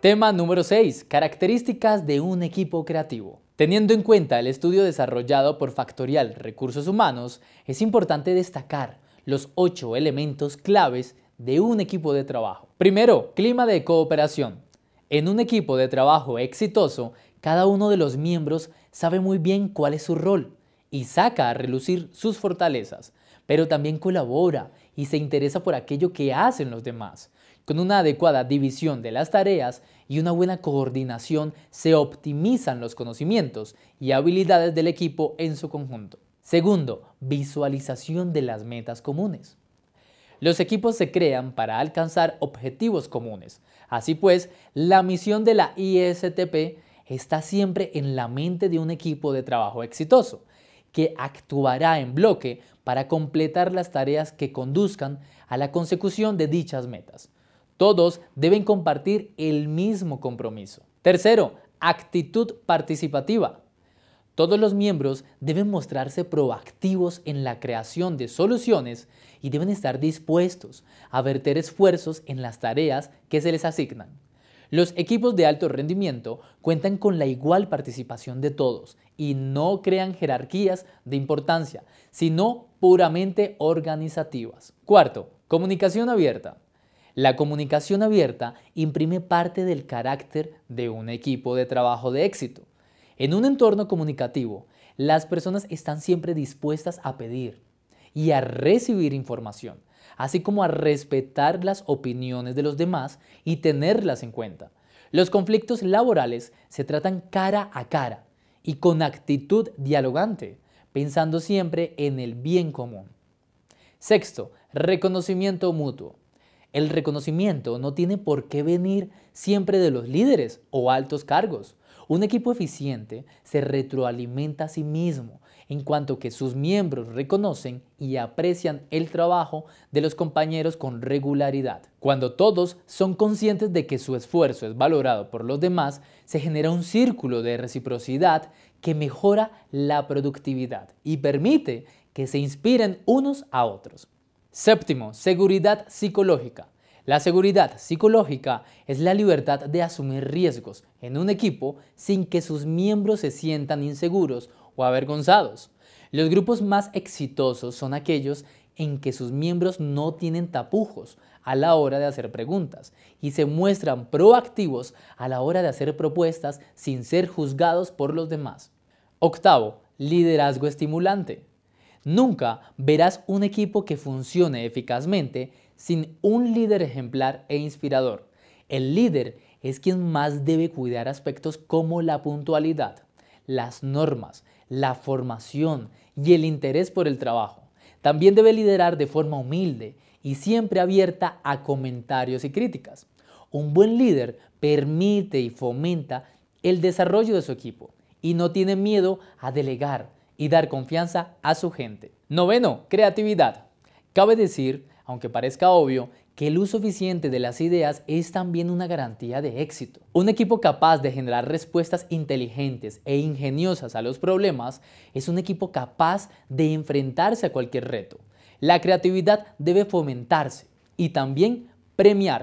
Tema número 6. Características de un equipo creativo. Teniendo en cuenta el estudio desarrollado por Factorial Recursos Humanos, es importante destacar los 8 elementos claves de un equipo de trabajo. Primero, clima de cooperación. En un equipo de trabajo exitoso, cada uno de los miembros sabe muy bien cuál es su rol y saca a relucir sus fortalezas, pero también colabora y se interesa por aquello que hacen los demás, con una adecuada división de las tareas y una buena coordinación se optimizan los conocimientos y habilidades del equipo en su conjunto. Segundo, visualización de las metas comunes. Los equipos se crean para alcanzar objetivos comunes. Así pues, la misión de la ISTP está siempre en la mente de un equipo de trabajo exitoso, que actuará en bloque para completar las tareas que conduzcan a la consecución de dichas metas. Todos deben compartir el mismo compromiso. Tercero, actitud participativa. Todos los miembros deben mostrarse proactivos en la creación de soluciones y deben estar dispuestos a verter esfuerzos en las tareas que se les asignan. Los equipos de alto rendimiento cuentan con la igual participación de todos y no crean jerarquías de importancia, sino puramente organizativas. Cuarto, comunicación abierta. La comunicación abierta imprime parte del carácter de un equipo de trabajo de éxito. En un entorno comunicativo, las personas están siempre dispuestas a pedir y a recibir información, así como a respetar las opiniones de los demás y tenerlas en cuenta. Los conflictos laborales se tratan cara a cara y con actitud dialogante, pensando siempre en el bien común. Sexto, reconocimiento mutuo. El reconocimiento no tiene por qué venir siempre de los líderes o altos cargos. Un equipo eficiente se retroalimenta a sí mismo en cuanto que sus miembros reconocen y aprecian el trabajo de los compañeros con regularidad. Cuando todos son conscientes de que su esfuerzo es valorado por los demás, se genera un círculo de reciprocidad que mejora la productividad y permite que se inspiren unos a otros. Séptimo, seguridad psicológica. La seguridad psicológica es la libertad de asumir riesgos en un equipo sin que sus miembros se sientan inseguros o avergonzados. Los grupos más exitosos son aquellos en que sus miembros no tienen tapujos a la hora de hacer preguntas y se muestran proactivos a la hora de hacer propuestas sin ser juzgados por los demás. Octavo, liderazgo estimulante. Nunca verás un equipo que funcione eficazmente sin un líder ejemplar e inspirador. El líder es quien más debe cuidar aspectos como la puntualidad, las normas, la formación y el interés por el trabajo. También debe liderar de forma humilde y siempre abierta a comentarios y críticas. Un buen líder permite y fomenta el desarrollo de su equipo y no tiene miedo a delegar, y dar confianza a su gente. Noveno, creatividad. Cabe decir, aunque parezca obvio, que el uso eficiente de las ideas es también una garantía de éxito. Un equipo capaz de generar respuestas inteligentes e ingeniosas a los problemas es un equipo capaz de enfrentarse a cualquier reto. La creatividad debe fomentarse y también premiarse.